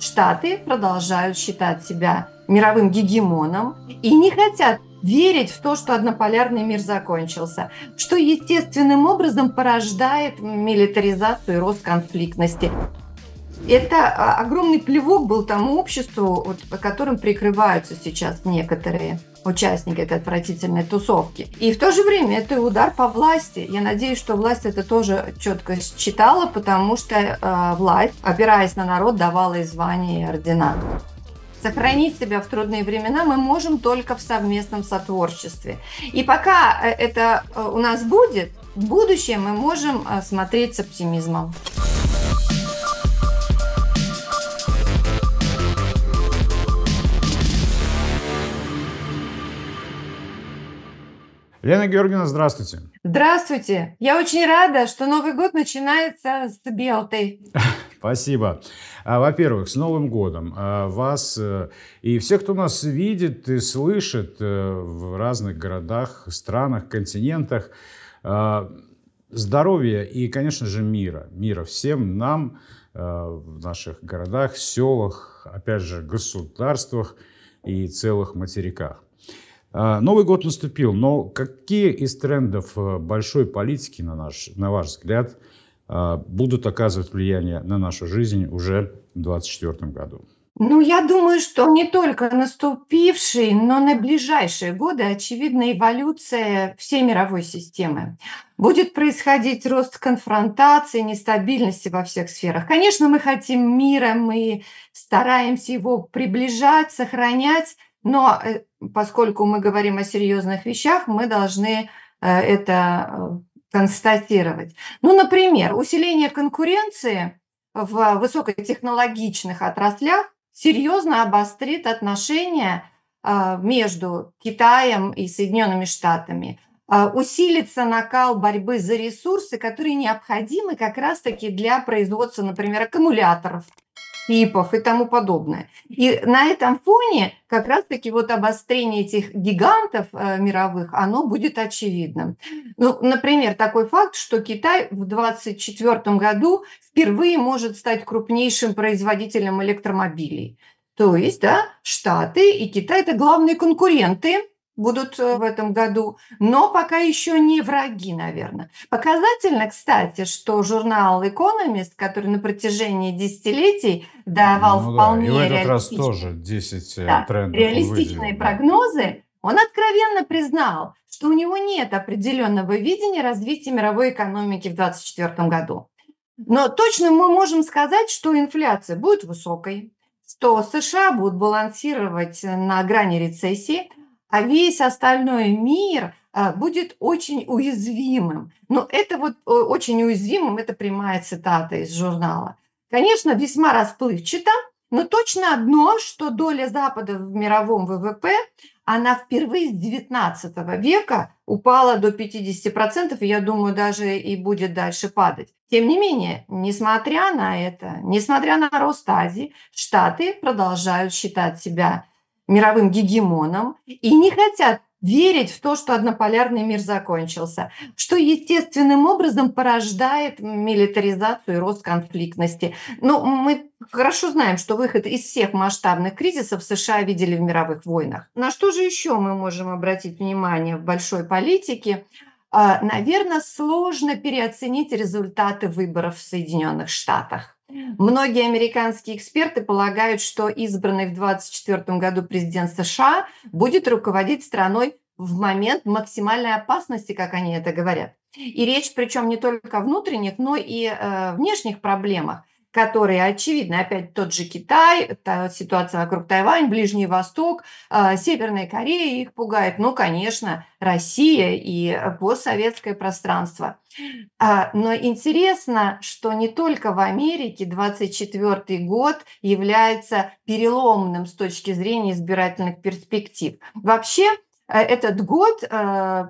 Штаты продолжают считать себя мировым гегемоном и не хотят верить в то, что однополярный мир закончился, что естественным образом порождает милитаризацию и рост конфликтности. Это а, огромный плевок был тому обществу, вот, которым прикрываются сейчас некоторые участники этой отвратительной тусовки. И в то же время это удар по власти. Я надеюсь, что власть это тоже четко считала, потому что э, власть, опираясь на народ, давала и звания, и ордена. Сохранить себя в трудные времена мы можем только в совместном сотворчестве. И пока э, это э, у нас будет, в будущее мы можем э, смотреть с оптимизмом. Лена Георгиевна, здравствуйте. Здравствуйте. Я очень рада, что Новый год начинается с Белты. Спасибо. А, во-первых, с Новым годом а, вас э, и всех, кто нас видит и слышит э, в разных городах, странах, континентах. А, здоровья и, конечно же, мира. Мира всем нам в наших городах, селах, опять же, государствах и целых материках. А, Новый год наступил, но какие из трендов э, большой политики, на, наш, на ваш взгляд, а, будут оказывать влияние на нашу жизнь уже в 2024 году? Ну, я думаю, что не только наступивший, но на ближайшие годы очевидна эволюция всей мировой системы. Будет происходить рост конфронтации, нестабильности во всех сферах. Конечно, мы хотим мира, мы стараемся его приближать, сохранять, но э, поскольку мы говорим о серьезных вещах, мы должны э, это э, констатировать. Ну, например, усиление конкуренции в высокотехнологичных отраслях серьезно обострит отношения между Китаем и Соединенными Штатами. Усилится накал борьбы за ресурсы, которые необходимы как раз-таки для производства, например, аккумуляторов пипов и тому подобное. И на этом фоне как раз-таки вот обострение этих гигантов э, мировых, оно будет очевидным. Ну, например, такой факт, что Китай в 2024 году впервые может стать крупнейшим производителем электромобилей. То есть, да, Штаты и Китай – это главные конкуренты будут э, в этом году, но пока еще не враги, наверное. Показательно, кстати, что журнал «Экономист», который на протяжении десятилетий давал ну, вполне да. И в этот раз тоже 10 э, да, трендов реалистичные выделили, прогнозы, он откровенно признал, что у него нет определенного видения развития мировой экономики в 2024 году. Но точно мы можем сказать, что инфляция будет высокой, что США будут балансировать э, на грани рецессии – а весь остальной мир а, будет очень уязвимым. Но это вот очень уязвимым, это прямая цитата из журнала. Конечно, весьма расплывчато, но точно одно, что доля Запада в мировом ВВП, она впервые с 19 века упала до 50%, и я думаю, даже и будет дальше падать. Тем не менее, несмотря на это, несмотря на рост Азии, Штаты продолжают считать себя мировым гегемоном и не хотят верить в то, что однополярный мир закончился, что естественным образом порождает милитаризацию и рост конфликтности. Но ну, мы хорошо знаем, что выход из всех масштабных кризисов США видели в мировых войнах. На что же еще мы можем обратить внимание в большой политике? А, Наверное, сложно переоценить результаты выборов в Соединенных Штатах. Многие американские эксперты полагают, что избранный в 2024 году президент США будет руководить страной в момент максимальной опасности, как они это говорят. И речь причем не только о внутренних, но и э, внешних проблемах которые, очевидно, опять тот же Китай, ситуация вокруг Тайвань, Ближний Восток, а, Северная Корея их пугает, ну, конечно, Россия и э, постсоветское пространство. А, но интересно, что не только в Америке 24 год является переломным с точки зрения избирательных перспектив. Вообще, э, этот год э,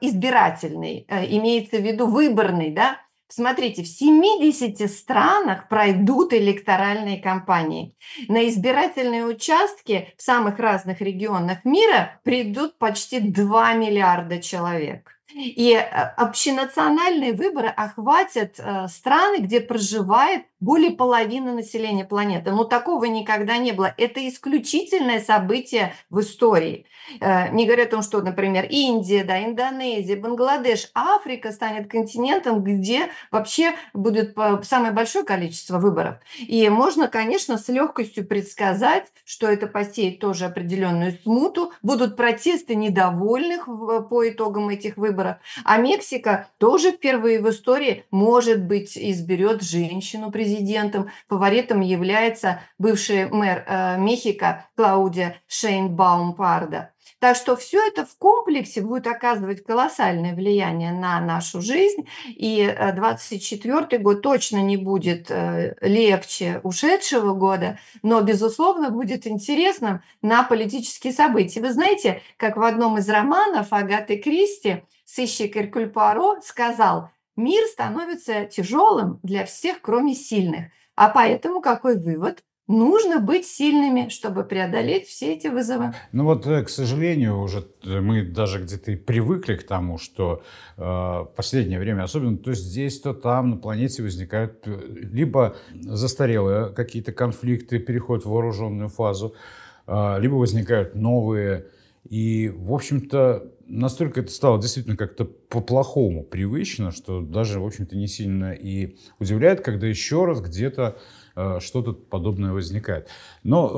избирательный, имеется в виду выборный, да, Смотрите, в 70 странах пройдут электоральные кампании. На избирательные участки в самых разных регионах мира придут почти 2 миллиарда человек. И э, общенациональные выборы охватят э, страны, где проживает более половины населения планеты. но такого никогда не было. Это исключительное событие в истории. Э, не говоря о том, что, например, Индия, да, Индонезия, Бангладеш, Африка станет континентом, где вообще будет э, самое большое количество выборов. И можно, конечно, с легкостью предсказать, что это посеет тоже определенную смуту. Будут протесты недовольных э, по итогам этих выборов. А Мексика тоже впервые в истории, может быть, изберет женщину президента президентом. Фаворитом является бывший мэр э, Мехико Клаудия Шейнбаум Пардо. Так что все это в комплексе будет оказывать колоссальное влияние на нашу жизнь. И 2024 э, год точно не будет э, легче ушедшего года, но, безусловно, будет интересным на политические события. Вы знаете, как в одном из романов Агаты Кристи сыщик Эркуль Пуаро сказал – Мир становится тяжелым для всех, кроме сильных. А поэтому какой вывод? Нужно быть сильными, чтобы преодолеть все эти вызовы. Ну вот, э, к сожалению, уже мы даже где-то и привыкли к тому, что э, последнее время, особенно то здесь, то там, на планете возникают э, либо застарелые какие-то конфликты, переходят в вооруженную фазу, э, либо возникают новые. И, в общем-то, настолько это стало действительно как-то по-плохому привычно, что даже, в общем-то, не сильно и удивляет, когда еще раз где-то э, что-то подобное возникает. Но э,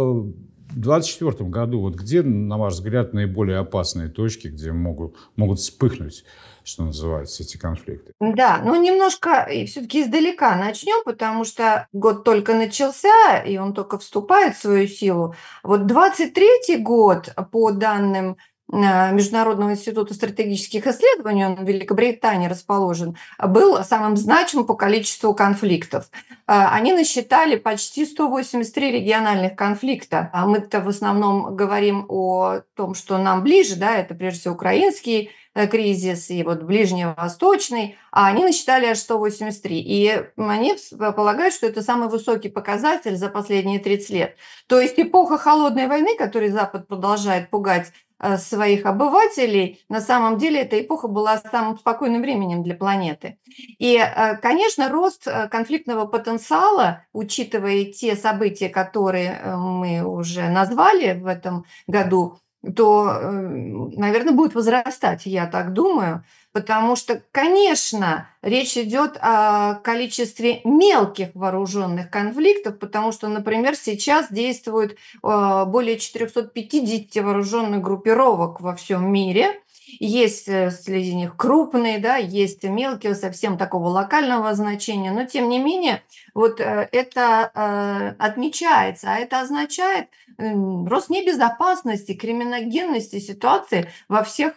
в 2024 году, вот где, на ваш взгляд, наиболее опасные точки, где могут, могут вспыхнуть, что называется, эти конфликты? Да, ну немножко все-таки издалека начнем, потому что год только начался, и он только вступает в свою силу. Вот 23 год, по данным Э, Международного института стратегических исследований, он в Великобритании расположен, был самым значимым по количеству конфликтов. Э, они насчитали почти 183 региональных конфликта. А мы-то в основном говорим о том, что нам ближе, да, это прежде всего украинский э, кризис и вот ближневосточный, а они насчитали аж 183. И они полагают, что это самый высокий показатель за последние 30 лет. То есть эпоха холодной войны, которую Запад продолжает пугать Э, своих обывателей, на самом деле эта эпоха была самым спокойным временем для планеты. И, э, конечно, рост э, конфликтного потенциала, учитывая те события, которые мы уже назвали в этом году, то, наверное, будет возрастать, я так думаю потому что, конечно, речь идет о количестве мелких вооруженных конфликтов, потому что, например, сейчас действует э, более 450 вооруженных группировок во всем мире. Есть э, среди них крупные, да, есть мелкие, совсем такого локального значения, но тем не менее вот э, это отмечается, а это означает рост небезопасности, криминогенности ситуации во всех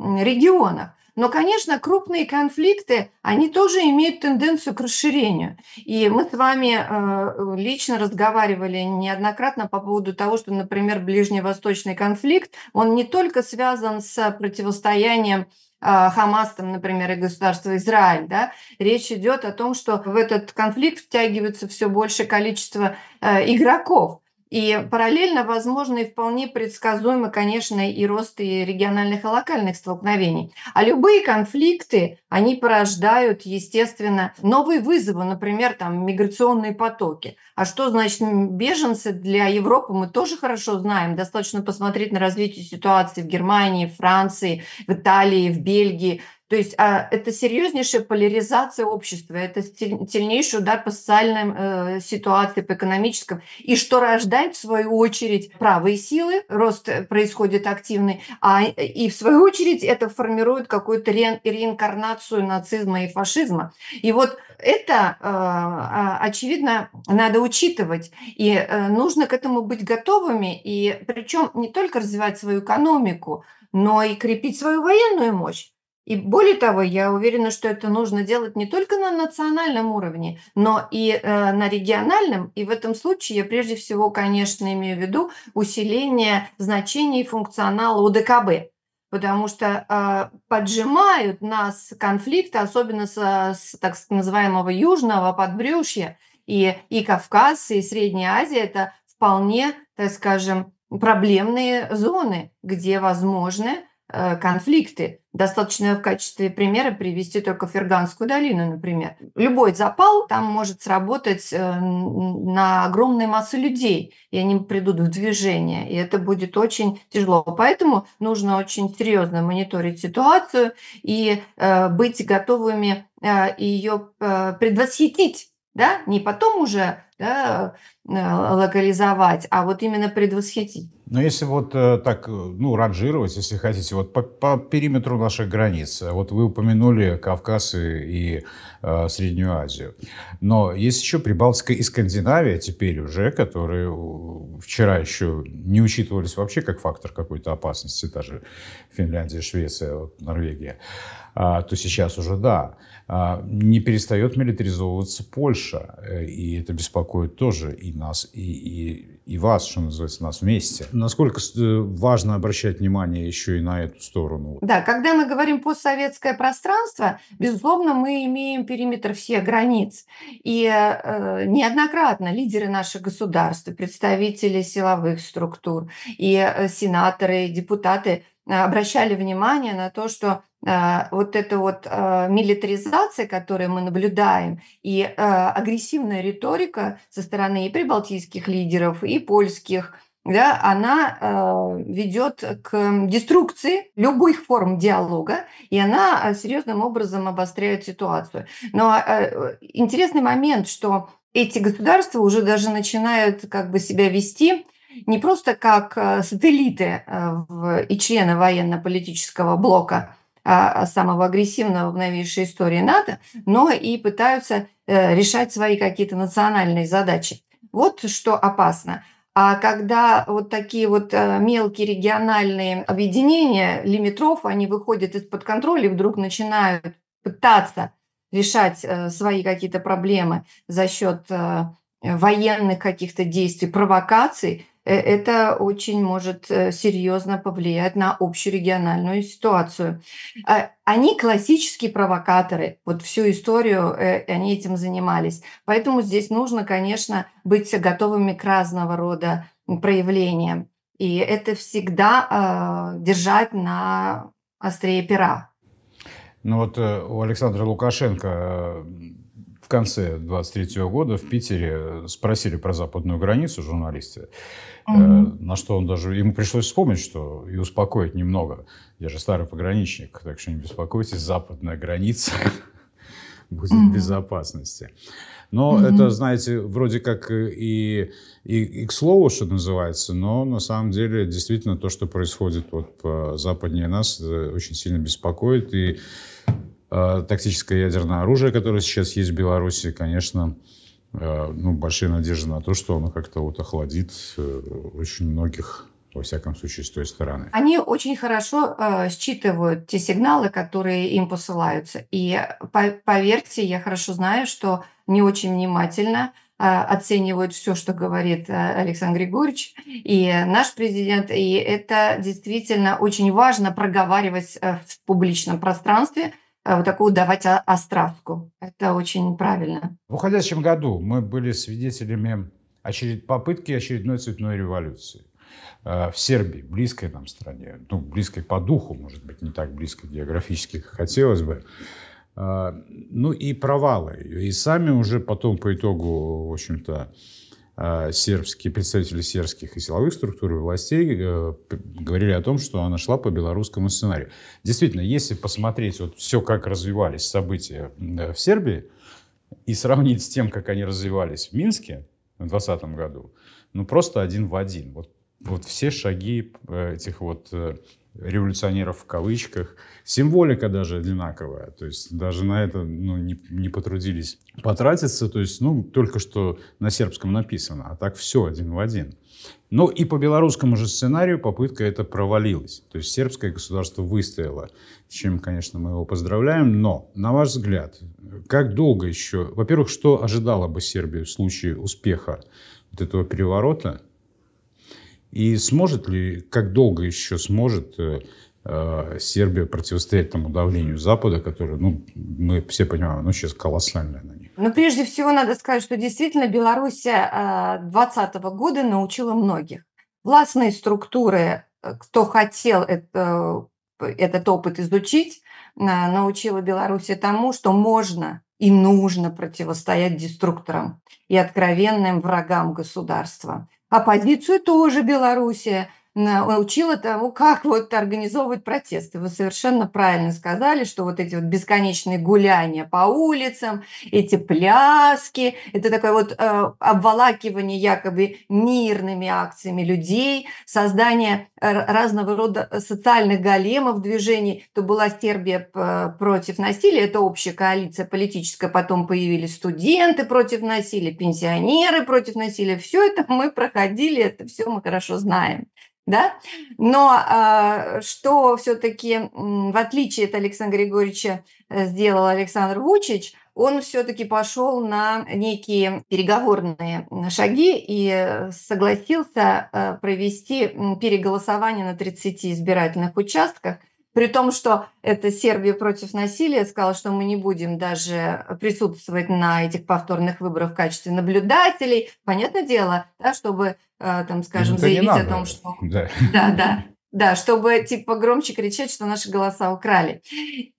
регионах. Но, конечно, крупные конфликты, они тоже имеют тенденцию к расширению. И мы с вами э, лично разговаривали неоднократно по поводу того, что, например, ближневосточный конфликт, он не только связан с противостоянием э, Хамас, там, например, и государство Израиль. Да? Речь идет о том, что в этот конфликт втягивается все большее количество э, игроков. И параллельно, возможно, и вполне предсказуемо, конечно, и рост и региональных и локальных столкновений. А любые конфликты, они порождают, естественно, новые вызовы, например, там, миграционные потоки. А что значит беженцы для Европы, мы тоже хорошо знаем. Достаточно посмотреть на развитие ситуации в Германии, Франции, в Италии, в Бельгии – то есть а, это серьезнейшая поляризация общества, это сильнейший удар по социальным э, ситуации, по экономическим. и что рождает, в свою очередь, правые силы, рост э, происходит активный, а, э, и в свою очередь это формирует какую-то ре, реинкарнацию нацизма и фашизма. И вот это, э, а, очевидно, надо учитывать, и э, нужно к этому быть готовыми, и причем не только развивать свою экономику, но и крепить свою военную мощь. И более того, я уверена, что это нужно делать не только на национальном уровне, но и э, на региональном. И в этом случае я прежде всего, конечно, имею в виду усиление значений функционала УДКБ, потому что э, поджимают нас конфликты, особенно с, с так называемого южного подбрюшья, и, и Кавказ, и Средняя Азия – это вполне, так скажем, проблемные зоны, где возможны Э, конфликты. Достаточно в качестве примера привести только Ферганскую долину, например. Любой запал там может сработать э, на огромные массы людей, и они придут в движение, и это будет очень тяжело. Поэтому нужно очень серьезно мониторить ситуацию и э, быть готовыми ее предвосхитить, да, не потом уже да, а, локализовать, а вот именно предвосхитить. Но ну, если вот э, так, э, ну, ранжировать, если хотите, вот по, по периметру наших границ, вот вы упомянули Кавказ и, и э, Среднюю Азию, но есть еще Прибалтика и Скандинавия теперь уже, которые вчера еще не учитывались вообще как фактор какой-то опасности, даже Финляндия, Швеция, вот, Норвегия, а, то сейчас уже да. А, не перестает милитаризовываться Польша. Э, и это беспокоит тоже и нас, и, и, и вас, что называется, нас вместе. Насколько э, важно обращать внимание еще и на эту сторону? Да, когда мы говорим постсоветское пространство, безусловно, мы имеем периметр всех границ. И э, э неоднократно лидеры наших государств, представители силовых структур и сенаторы, и депутаты обращали внимание на то, что а, вот эта вот а, милитаризация, которую мы наблюдаем, и а, агрессивная риторика со стороны и прибалтийских лидеров, и польских, да, она ведет к деструкции любых форм диалога, и она серьезным образом обостряет ситуацию. Но интересный момент, что эти государства уже даже начинают как бы себя вести не просто как сателлиты и члены военно-политического блока, а, а, самого агрессивного в новейшей истории НАТО, но и пытаются э, решать свои какие-то национальные задачи. Вот что опасно. А когда вот такие вот э, мелкие региональные объединения лимитров, они выходят из-под контроля и вдруг начинают пытаться решать э, свои какие-то проблемы за счет военных каких-то действий, провокаций, Э, это очень может э, серьезно повлиять на общую региональную ситуацию. А, они классические провокаторы, вот всю историю э, они этим занимались. Поэтому здесь нужно, конечно, быть готовыми к разного рода проявлениям. И это всегда держать на острее пера. Ну вот у Александра Лукашенко в конце 23 года в Питере э, спросили про западную границу журналисты, Mm-hmm. на что он даже ему пришлось вспомнить, что и успокоить немного. Я же старый пограничник, так что не беспокойтесь, западная граница будет Mm-hmm. безопасности. Но Mm-hmm. это, знаете, вроде как и, и, и к слову, что называется, но на самом деле действительно то, что происходит вот по западнее нас, э, очень сильно беспокоит. И Э, тактическое ядерное оружие, которое сейчас есть в Беларуси, конечно, э, ну, большие надежды на то, что оно как-то вот охладит э, очень многих во всяком случае, с той стороны. Они очень хорошо э, считывают те сигналы, которые им посылаются. И по поверьте, я хорошо знаю, что не очень внимательно э, оценивают все, что говорит э, Александр Григорьевич и наш президент. И это действительно очень важно проговаривать э, в публичном пространстве – а, вот такую давать островку. Это очень правильно. В уходящем году мы были свидетелями очеред... попытки очередной цветной революции а, в Сербии, близкой нам стране, ну, близкой по духу, может быть, не так близко географически, как хотелось бы. А, ну и провалы. И сами уже потом по итогу, в общем-то, Э, сербские, представители сербских и силовых структур и властей э, говорили о том, что она шла по белорусскому сценарию. Действительно, если посмотреть вот все, как развивались события э, в Сербии, и сравнить с тем, как они развивались в Минске в 2020 году, ну просто один в один. Вот, вот все шаги э, этих вот революционеров в кавычках. Символика даже одинаковая, то есть даже на это ну, не, не потрудились потратиться, то есть ну, только что на сербском написано, а так все один в один. Ну и по белорусскому же сценарию попытка эта провалилась. То есть сербское государство выстояло, с чем, конечно, мы его поздравляем. Но, на ваш взгляд, как долго еще... Во-первых, что ожидало бы Сербию в случае успеха вот этого переворота? И сможет ли, как долго еще сможет э, э, Сербия противостоять тому давлению Запада, которое, ну, мы все понимаем, оно сейчас колоссальное на них. Но ну, прежде всего надо сказать, что действительно Беларусь 2020 э, года научила многих. Властные структуры, кто хотел это, этот опыт изучить, научила Беларусь тому, что можно и нужно противостоять деструкторам и откровенным врагам государства. Оппозицию тоже Белоруссия учила тому, как вот организовывать протесты. Вы совершенно правильно сказали, что вот эти вот бесконечные гуляния по улицам, эти пляски, это такое вот э, обволакивание якобы мирными акциями людей, создание э, разного рода социальных големов движений. То была Стербия против насилия, это общая коалиция политическая, потом появились студенты против насилия, пенсионеры против насилия. Все это мы проходили, это все мы хорошо знаем да? Но а, что все-таки, в отличие от Александра Григорьевича, э, сделал Александр Вучич, он все-таки пошел на некие переговорные шаги и согласился э, провести переголосование на 30 избирательных участках – при том, что это Сербия против насилия сказала, что мы не будем даже присутствовать на этих повторных выборах в качестве наблюдателей. Понятное дело, да, чтобы, э, там, скажем, ну, заявить о том, что... Да, да. да. Да, чтобы типа громче кричать, что наши голоса украли.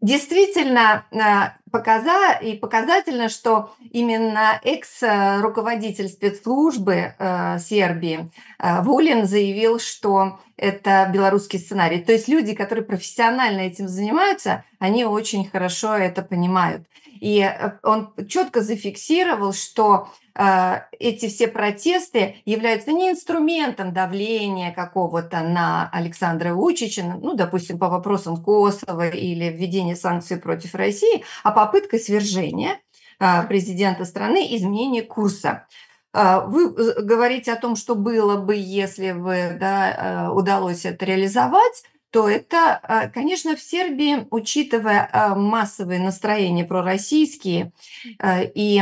Действительно, а, показа и показательно, что именно экс-руководитель спецслужбы э, Сербии э, Вулин заявил, что это белорусский сценарий. То есть люди, которые профессионально этим занимаются, они очень хорошо это понимают. И э, он четко зафиксировал, что э, эти все протесты являются не инструментом давления какого-то на Александра Вучича, ну, допустим, по вопросам Косово или введения санкций против России, а попыткой свержения э, президента страны, изменения курса. Вы говорите о том, что было бы, если бы да, удалось это реализовать, то это, э, конечно, в Сербии, учитывая э, массовые настроения пророссийские э, и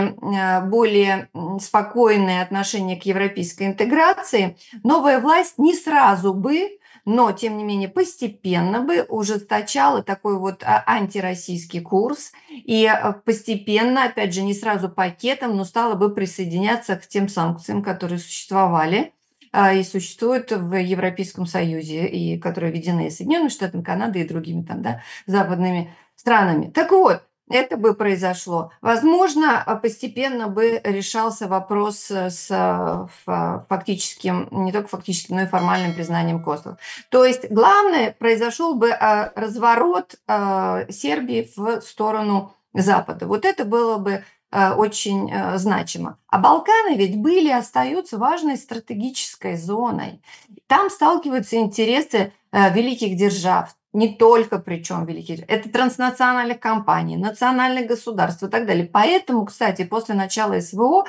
более спокойное отношение к европейской интеграции, новая власть не сразу бы но, тем не менее, постепенно бы ужесточала такой вот а, антироссийский курс и постепенно, опять же, не сразу пакетом, но стала бы присоединяться к тем санкциям, которые существовали а, и существуют в Европейском Союзе, и которые введены Соединенными Штатами, Канадой и другими там, да, западными странами. Так вот, это бы произошло. Возможно, а, постепенно бы решался вопрос э, с э, фактическим, не только фактическим, но и формальным признанием Косово. То есть главное, произошел бы а, разворот Сербии в сторону Запада. Вот это было бы Э, очень э, значимо. А Балканы ведь были и остаются важной стратегической зоной. Там сталкиваются интересы э, великих держав, не только причем великих, это транснациональные компании, национальные государства и так далее. Поэтому, кстати, после начала СВО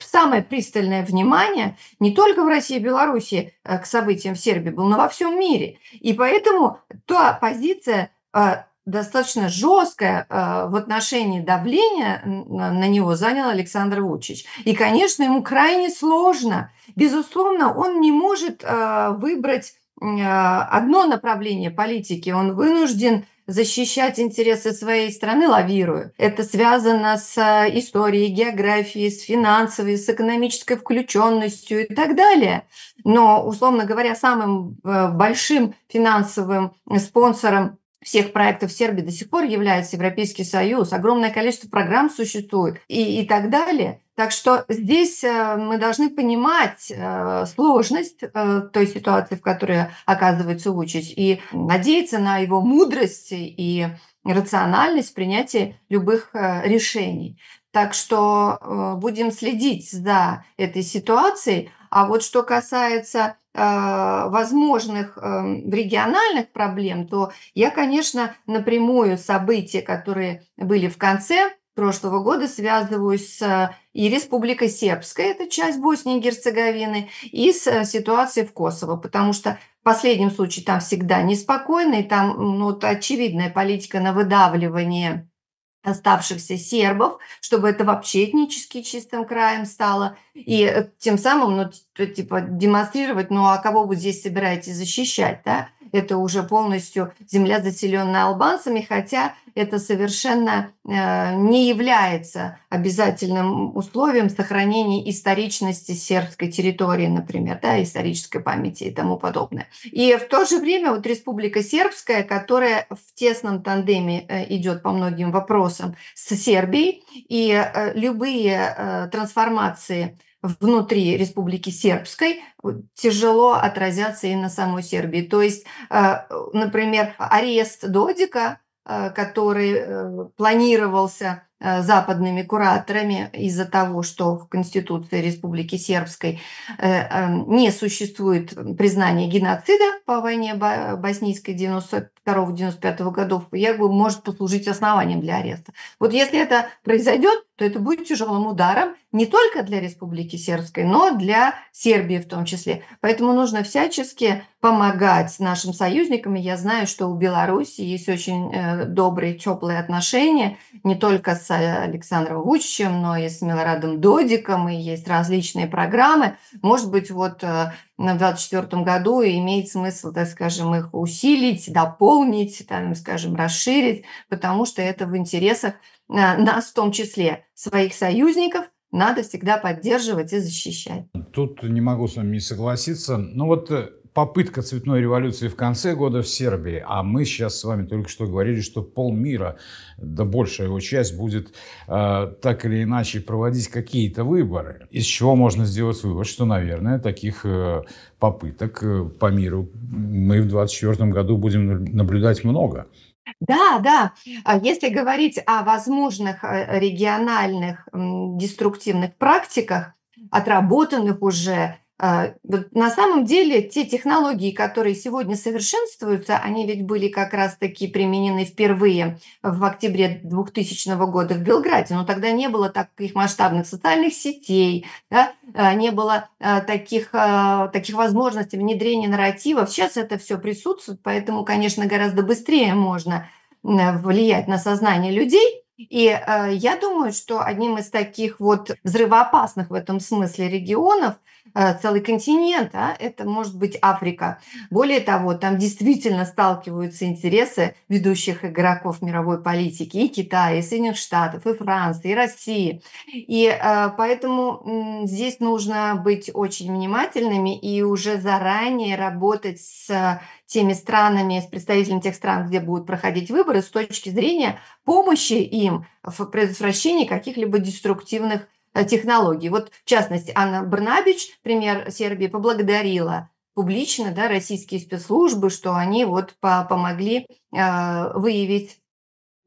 самое пристальное внимание не только в России и Беларуси к событиям в Сербии было, но во всем мире. И поэтому та позиция достаточно жесткое э, в отношении давления на него занял Александр Вучич. И, конечно, ему крайне сложно. Безусловно, он не может э, выбрать э, одно направление политики, он вынужден защищать интересы своей страны, лавируя. Это связано с историей, географией, с финансовой, с экономической включенностью и так далее. Но, условно говоря, самым большим финансовым спонсором всех проектов Сербии до сих пор является Европейский Союз, огромное количество программ существует и, и так далее. Так что здесь э, мы должны понимать э, сложность э, той ситуации, в которой оказывается Вучич, и надеяться на его мудрость и рациональность принятия любых решений. Так что будем следить за этой ситуацией. А вот что касается а, возможных эм, региональных проблем, то я, конечно, напрямую события, которые были в конце прошлого года связываюсь с и Республикой Сербской, это часть Боснии и Герцеговины, и с э, ситуацией в Косово, потому что в последнем случае там всегда неспокойно, и там ну, вот очевидная политика на выдавливание оставшихся сербов, чтобы это вообще этнически чистым краем стало. И э, тем самым ну, что типа демонстрировать, ну а кого вы здесь собираетесь защищать, да? Это уже полностью земля, заселенная албанцами, хотя это совершенно э, не является обязательным условием сохранения историчности сербской территории, например, да, исторической памяти и тому подобное. И в то же время вот Республика Сербская, которая в тесном тандеме э, идет по многим вопросам с Сербией, и э, любые э, трансформации внутри Республики Сербской тяжело отразятся и на самой Сербии. То есть, а, например, арест Додика, а, который э, планировался Э, западными кураторами из-за того, что в Конституции Республики Сербской э, эм, не существует признания геноцида по войне боснийской 92-95 годов, бы может послужить основанием для ареста. Вот если это произойдет, то это будет тяжелым ударом не только для Республики Сербской, но для Сербии в том числе. Поэтому нужно всячески помогать нашим союзникам. И я знаю, что у Беларуси есть очень э, добрые, теплые отношения не только с с Александром Гуччем, но и с Милорадом Додиком, и есть различные программы. Может быть, вот э, в 2024 году имеет смысл, так скажем, их усилить, дополнить, там, скажем, расширить, потому что это в интересах э, нас, в том числе своих союзников, надо всегда поддерживать и защищать. Тут не могу с вами не согласиться. Ну вот э, попытка цветной революции в конце года в Сербии, а мы сейчас с вами только что говорили, что полмира, да большая его часть будет э, так или иначе проводить какие-то выборы. Из чего можно сделать вывод, что, наверное, таких э, попыток э, по миру мы в 2024 году будем наблюдать много. Да, да. А если говорить о возможных э, региональных деструктивных практиках, отработанных уже а, на самом деле те технологии, которые сегодня совершенствуются, они ведь были как раз-таки применены впервые в октябре 2000 года в Белграде, но тогда не было таких масштабных социальных сетей, да, а, не было а, таких, таких возможностей внедрения нарративов. Сейчас это все присутствует, поэтому, конечно, гораздо быстрее можно влиять на сознание людей. И я думаю, что одним из таких вот взрывоопасных в этом смысле регионов – Э, целый континент, а это может быть Африка. Более того, там действительно сталкиваются интересы ведущих игроков мировой политики и Китая, и Соединенных Штатов, и Франции, и России. И э, поэтому здесь нужно быть очень внимательными и уже заранее работать с теми странами, с представителями тех стран, где будут проходить выборы, с точки зрения помощи им в предотвращении каких-либо деструктивных Э, технологии. Вот, в частности, Анна Барнабич, пример Сербии, поблагодарила публично да, российские спецслужбы, что они вот по помогли э, выявить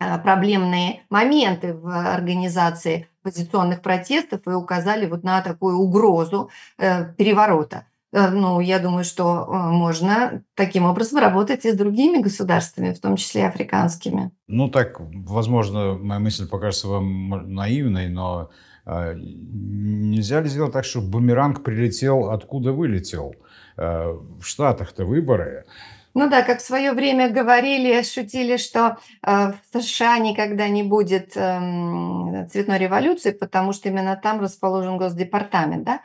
э, проблемные моменты в организации оппозиционных протестов и указали вот на такую угрозу э, переворота. Э, ну, я думаю, что можно таким образом работать и с другими государствами, в том числе и африканскими. Ну, так, возможно, моя мысль покажется вам наивной, но а нельзя ли сделать так, чтобы бумеранг прилетел, откуда вылетел? Э, в Штатах-то выборы. Ну да, как в свое время говорили, шутили, что э, в США никогда не будет эм, цветной революции, потому что именно там расположен Госдепартамент, да,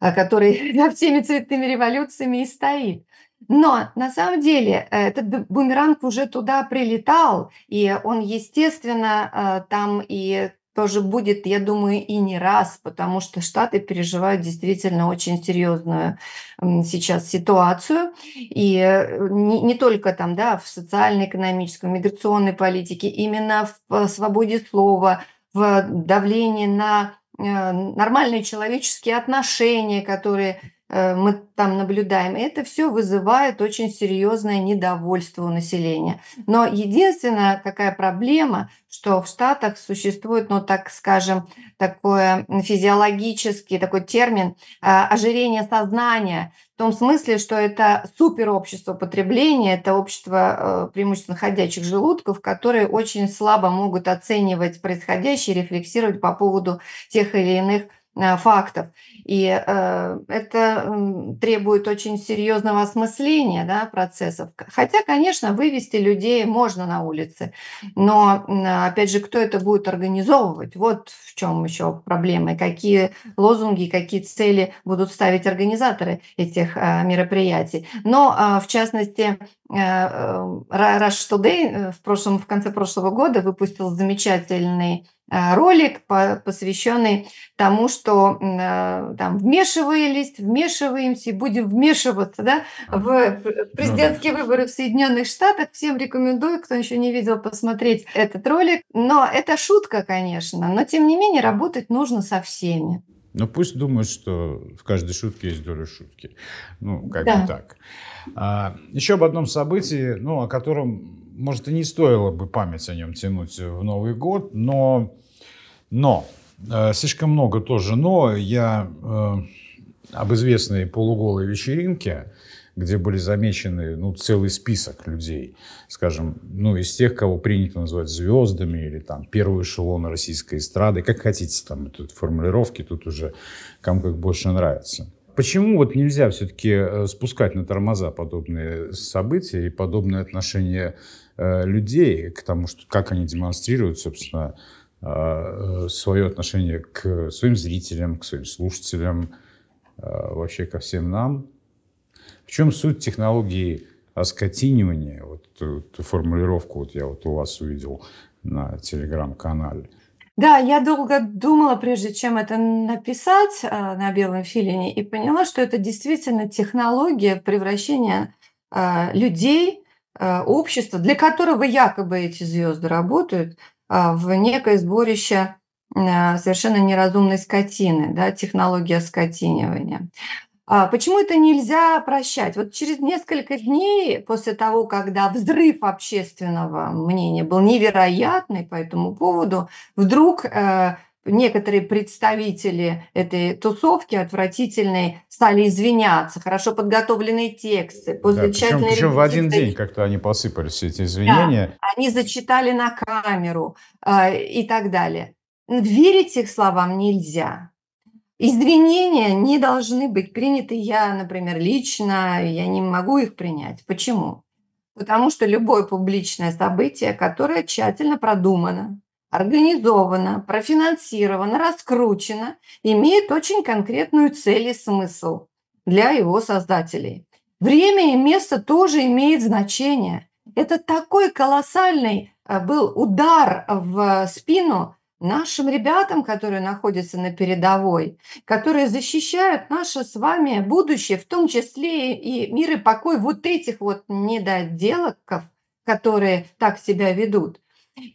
э, который за всеми цветными революциями и стоит. Но на самом деле этот бумеранг уже туда прилетал, и он, естественно, там и тоже будет, я думаю, и не раз, потому что Штаты переживают действительно очень серьезную сейчас ситуацию. И э, не, не только там, да, в социально-экономической, миграционной политике, именно в э, свободе слова, в давлении на э, нормальные человеческие отношения, которые Э, мы там наблюдаем. И это все вызывает очень серьезное недовольство у населения. Но единственная какая проблема, что в Штатах существует, ну так скажем, такое физиологический такой термин э, ожирение сознания, в том смысле, что это суперобщество потребления, это общество э, преимущественно ходячих желудков, которые очень слабо могут оценивать происходящее, рефлексировать по поводу тех или иных Э, фактов. И э, это требует очень серьезного осмысления да, процессов. Хотя, конечно, вывести людей можно на улице, но, опять же, кто это будет организовывать? Вот в чем еще проблемы. Какие лозунги, какие цели будут ставить организаторы этих э, мероприятий. Но, э, в частности, Э, э, Rush Today э, в, прошлом, в конце прошлого года выпустил замечательный ролик, посвященный тому, что там вмешивались, вмешиваемся и будем вмешиваться да, в президентские выборы в Соединенных Штатах. Всем рекомендую, кто еще не видел, посмотреть этот ролик. Но это шутка, конечно, но тем не менее работать нужно со всеми. Но ну, пусть думают, что в каждой шутке есть доля шутки. Ну, как да. бы так. А, еще об одном событии, ну, о котором, может, и не стоило бы память о нем тянуть в Новый год, но, но э, слишком много тоже но. Я э, об известной полуголой вечеринке, где были замечены ну, целый список людей, скажем, ну, из тех, кого принято называть звездами или там первый эшелон российской эстрады, как хотите, там тут формулировки, тут уже кому как больше нравится. Почему вот нельзя все-таки э, спускать на тормоза подобные события и подобное отношение э, людей к тому, что, как они демонстрируют, собственно, э, свое отношение к своим зрителям, к своим слушателям, вообще ко всем нам? В чем суть технологии оскотинивания, вот эту формулировку вот я вот у вас увидел на телеграм-канале, да, я долго думала, прежде чем это написать а, на белом филине, и поняла, что это действительно технология превращения а, людей, а, общества, для которого якобы эти звезды работают, в некое сборище совершенно неразумной скотины, да, технология скотинивания. А почему это нельзя прощать? Вот через несколько дней после того, когда взрыв общественного мнения был невероятный по этому поводу, вдруг э, некоторые представители этой тусовки отвратительной стали извиняться, хорошо подготовленные тексты. После да, причем причем в один день как-то они посыпались, все эти извинения. Да, они зачитали на камеру э, и так далее. Верить их словам нельзя. Извинения не должны быть приняты. Я, например, лично, я не могу их принять. Почему? Потому что любое публичное событие, которое тщательно продумано, организовано, профинансировано, раскручено, имеет очень конкретную цель и смысл для его создателей. Время и место тоже имеет значение. Это такой колоссальный э, был удар в спину нашим ребятам, которые находятся на передовой, которые защищают наше с вами будущее, в том числе и мир и покой вот этих вот недоделоков, которые так себя ведут.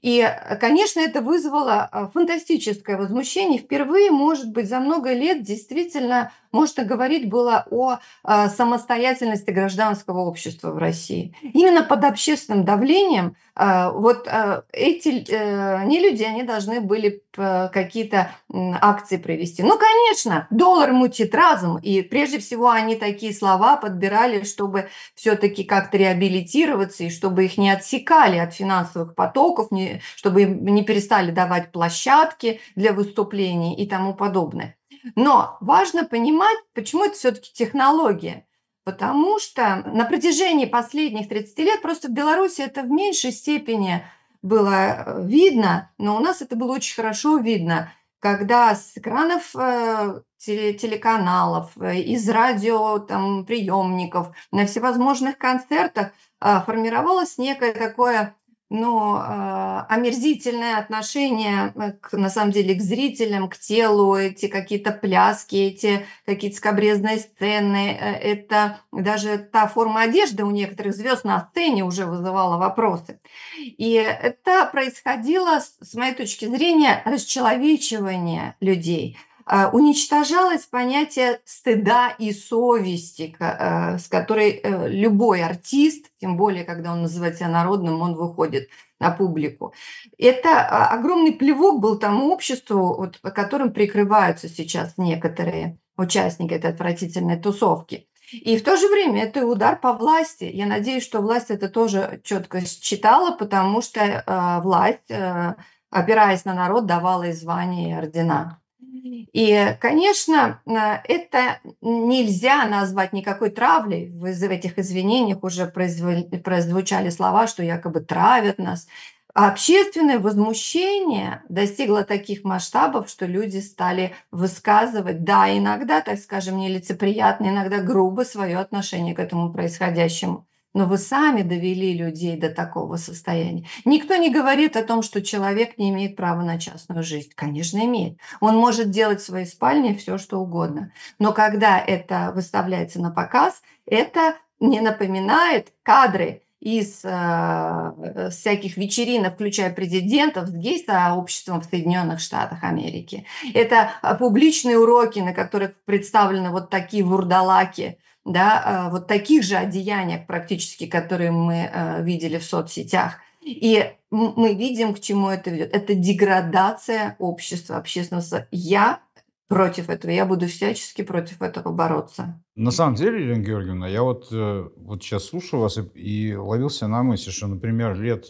И, э, конечно, это вызвало э, фантастическое возмущение. Впервые, может быть, за много лет действительно можно говорить было о э, самостоятельности гражданского общества в России. Именно под общественным давлением вот эти не люди, они должны были Э, какие-то акции провести. Ну, конечно, доллар мутит разум. И прежде всего они такие слова подбирали, чтобы все-таки как-то реабилитироваться и чтобы их не отсекали от финансовых потоков, не, чтобы им не перестали давать площадки для выступлений и тому подобное. Но важно понимать, почему это все-таки технология. Потому что на протяжении последних 30 лет просто в Беларуси это в меньшей степени было э, видно, но у нас это было очень хорошо видно, когда с экранов э, телеканалов, э, из радио там, приемников, на всевозможных концертах формировалось некое такое но э, омерзительное отношение э, к, на самом деле к зрителям, к телу, эти какие-то пляски, эти какие-то скобрезные сцены, э, это даже та форма одежды у некоторых звезд на сцене уже вызывала вопросы. И это происходило, с моей точки зрения, расчеловечивание людей – а, уничтожалось понятие стыда и совести, а, с которой э, любой артист, тем более, когда он называет себя народным, он выходит на публику. Это а, огромный плевок был тому обществу, вот, которым прикрываются сейчас некоторые участники этой отвратительной тусовки. И в то же время это удар по власти. Я надеюсь, что власть это тоже четко считала, потому что э, власть, э, опираясь на народ, давала и звания, и ордена. И, конечно, это нельзя назвать никакой травлей. Вы в этих извинениях уже прозвучали слова, что якобы травят нас. общественное возмущение достигло таких масштабов, что люди стали высказывать, да, иногда, так скажем, нелицеприятно, иногда грубо свое отношение к этому происходящему. Но вы сами довели людей до такого состояния. Никто не говорит о том, что человек не имеет права на частную жизнь. Конечно, имеет. Он может делать в своей спальне все, что угодно. Но когда это выставляется на показ, это не напоминает кадры из э, э всяких вечеринок, включая президентов, с гей-сообществом а в Соединенных Штатах Америки. Это а, публичные уроки, на которых представлены вот такие вурдалаки – да, э, вот таких же одеяниях практически, которые мы э, видели в соцсетях. И мы видим, к чему это ведет. Это деградация общества, общественного. Я против этого. Я буду всячески против этого бороться. На самом деле, Елена Георгиевна, я вот, э, вот сейчас слушаю вас и, и ловился на мысли, что, например, лет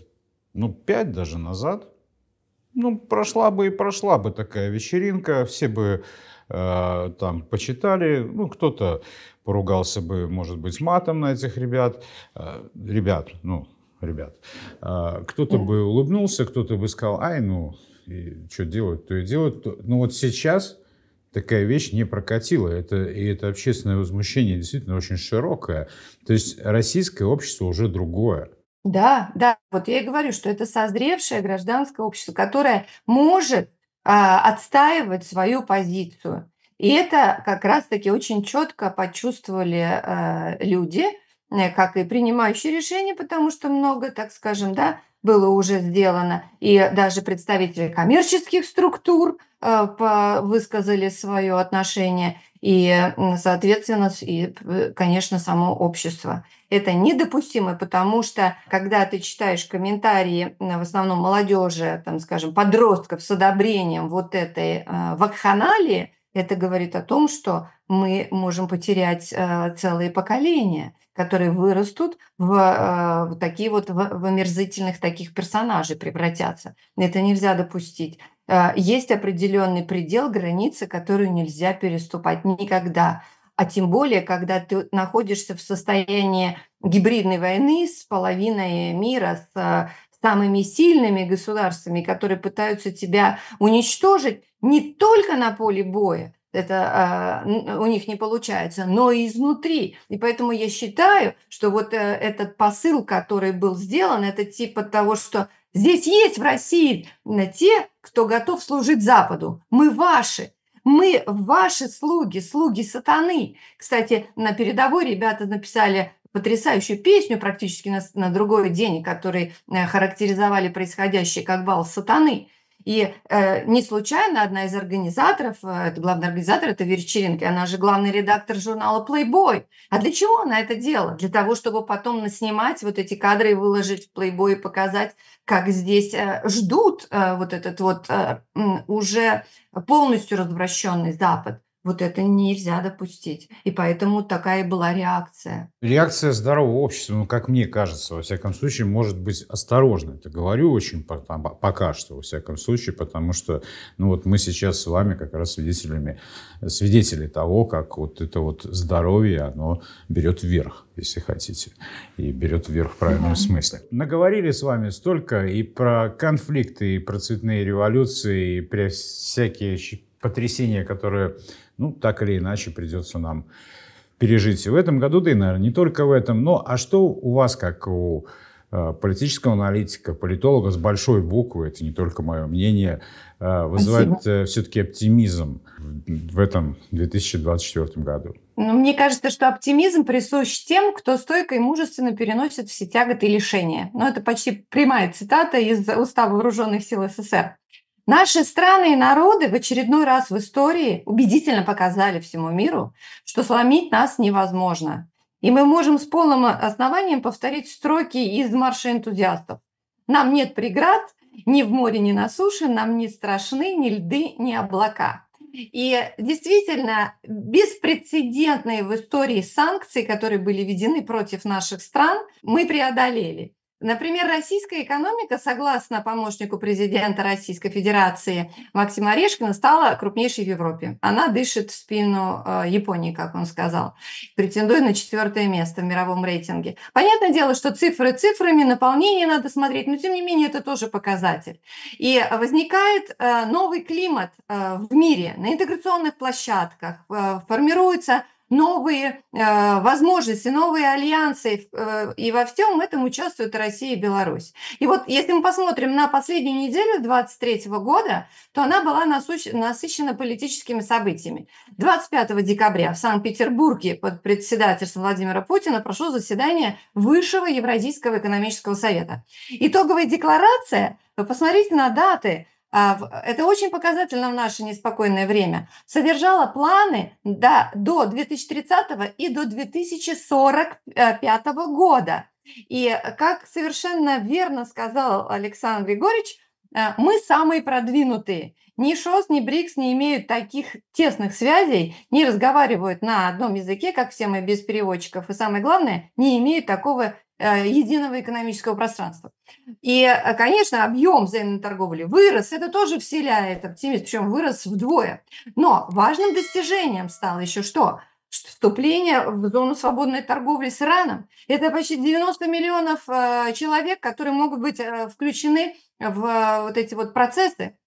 ну, пять даже назад, ну, прошла бы и прошла бы такая вечеринка, все бы э, там почитали, ну, кто-то поругался бы, может быть, матом на этих ребят. Э, ребят, ну, ребят. Э, кто-то бы улыбнулся, кто-то бы сказал, ай, ну, и что делать, то и делать. Но вот сейчас такая вещь не прокатила. Это, и это общественное возмущение действительно очень широкое. То есть российское общество уже другое. Да, да. Вот я и говорю, что это созревшее гражданское общество, которое может а, отстаивать свою позицию. И это как раз-таки очень четко почувствовали э, люди, э, как и принимающие решения, потому что много, так скажем, да, было уже сделано. И даже представители коммерческих структур э, высказали свое отношение. И, соответственно, и, э, конечно, само общество. Это недопустимо, потому что, когда ты читаешь комментарии, в основном молодежи, там, скажем, подростков с одобрением вот этой э, вакханалии, это говорит о том, что мы можем потерять э, целые поколения, которые вырастут в, э, в такие вот в, в омерзительных таких персонажей превратятся. Это нельзя допустить. Э, есть определенный предел, границы, которую нельзя переступать никогда. А тем более, когда ты находишься в состоянии гибридной войны с половиной мира, с э, самыми сильными государствами, которые пытаются тебя уничтожить не только на поле боя, это э, у них не получается, но и изнутри. И поэтому я считаю, что вот э, этот посыл, который был сделан, это типа того, что здесь есть в России те, кто готов служить Западу. Мы ваши, мы ваши слуги, слуги сатаны. Кстати, на передовой ребята написали потрясающую песню практически на, на другой день, которые э, характеризовали происходящее как бал сатаны. И э, не случайно одна из организаторов, э, это главный организатор это вечеринки, она же главный редактор журнала Playboy. А для чего она это делала? Для того, чтобы потом наснимать вот эти кадры и выложить в Playboy и показать, как здесь э, ждут э, вот этот вот э, уже полностью развращенный Запад. Вот это нельзя допустить. И поэтому такая была реакция. Реакция здорового общества, ну, как мне кажется, во всяком случае, может быть осторожной. Это говорю очень там, пока что, во всяком случае, потому что ну, вот мы сейчас с вами как раз свидетелями, свидетели того, как вот это вот здоровье, оно берет вверх, если хотите. И берет вверх в правильном да. смысле. Наговорили с вами столько и про конфликты, и про цветные революции, и про всякие потрясения, которые ну, так или иначе придется нам пережить. И в этом году, да и, наверное, не только в этом. Но а что у вас, как у э, политического аналитика, политолога с большой буквы, это не только мое мнение, э, вызывает Спасибо. Э, все-таки оптимизм в этом 2024 году? Ну, мне кажется, что оптимизм присущ тем, кто стойко и мужественно переносит все тяготы и лишения. Но ну, это почти прямая цитата из Устава Вооруженных сил СССР. Наши страны и народы в очередной раз в истории убедительно показали всему миру, что сломить нас невозможно. И мы можем с полным основанием повторить строки из марша энтузиастов. Нам нет преград ни в море, ни на суше, нам не страшны ни льды, ни облака. И действительно, беспрецедентные в истории санкции, которые были введены против наших стран, мы преодолели. Например, российская экономика, согласно помощнику президента Российской Федерации Максима Орешкина, стала крупнейшей в Европе. Она дышит в спину э, Японии, как он сказал, претендуя на четвертое место в мировом рейтинге. Понятное дело, что цифры цифрами, наполнение надо смотреть, но тем не менее это тоже показатель. И возникает э, новый климат э, в мире, на интеграционных площадках, формируется новые э, возможности, новые альянсы, э, и во всем этом участвуют Россия и Беларусь. И вот если мы посмотрим на последнюю неделю 2023 года, то она была насыщена политическими событиями. 25 декабря в Санкт-Петербурге под председательством Владимира Путина прошло заседание Высшего Евразийского экономического совета. Итоговая декларация, вы посмотрите на даты – а, это очень показательно в наше неспокойное время, содержала планы до, до 2030 и до 2045 года. И как совершенно верно сказал Александр Григорьевич, э, мы самые продвинутые. Ни ШОС, ни БРИКС не имеют таких тесных связей, не разговаривают на одном языке, как все мы без переводчиков. И самое главное, не имеют такого Э, единого экономического пространства. И, э, конечно, объем взаимной торговли вырос, это тоже вселяет оптимизм, причем вырос вдвое. Но важным достижением стало еще что? Вступление в зону свободной торговли с Ираном. Это почти 90 миллионов э, человек, которые могут быть включены в вот эти вот процессы.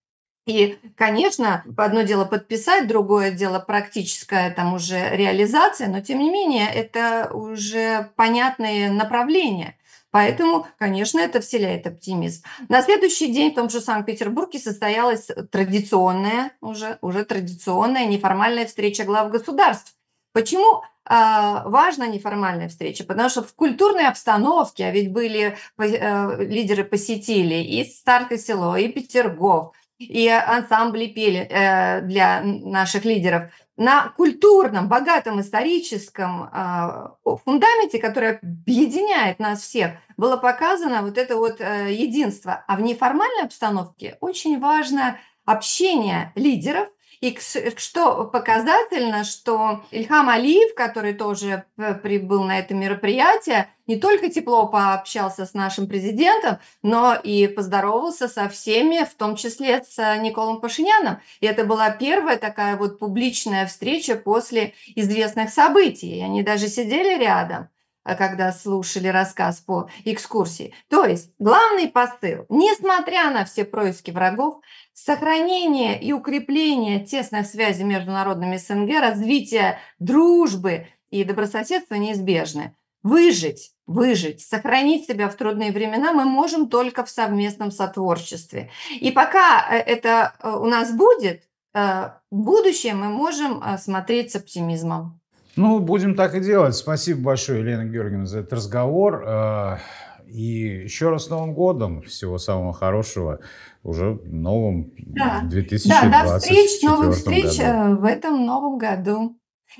И, конечно, одно дело подписать, другое дело практическая там уже реализация, но тем не менее это уже понятные направления. Поэтому, конечно, это вселяет оптимизм. На следующий день в том же Санкт-Петербурге состоялась традиционная, уже, уже традиционная неформальная встреча глав государств. Почему а, важна неформальная встреча, потому что в культурной обстановке, а ведь были э, лидеры посетили и Старкое село, и Петергоф, и ансамбли пели э, для наших лидеров. На культурном, богатом историческом а, фундаменте, который объединяет нас всех, было показано вот это вот э, единство. А в неформальной обстановке очень важно общение лидеров – и э, что показательно, что Ильхам Алиев, который тоже э, прибыл на это мероприятие, не только тепло пообщался с нашим президентом, но и поздоровался со всеми, в том числе с э, Николом Пашиняном. И это была первая такая вот публичная встреча после известных событий. Они даже сидели рядом. А когда слушали рассказ по экскурсии. То есть главный посыл, несмотря на все происки врагов, сохранение и укрепление тесных связей между народами СНГ, развитие дружбы и добрососедства неизбежны. Выжить, выжить, сохранить себя в трудные времена мы можем только в совместном сотворчестве. И пока э, это э, у нас будет, э, будущее мы можем смотреть с оптимизмом. Ну, будем так и делать. Спасибо большое, Елена Георгиевна, за этот разговор. А, и еще раз с Новым годом. Всего самого хорошего уже в новом да. 2024 Да, до встреч, новых встреч году. Э, в этом новом году.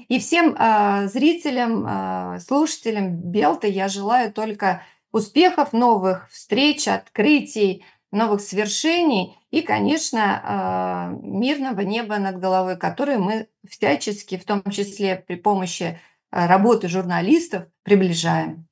И всем э, зрителям, э, слушателям Белты я желаю только успехов, новых встреч, открытий, новых свершений – и, конечно, э, мирного неба над головой, которое мы всячески, в том числе при помощи э, работы журналистов, приближаем.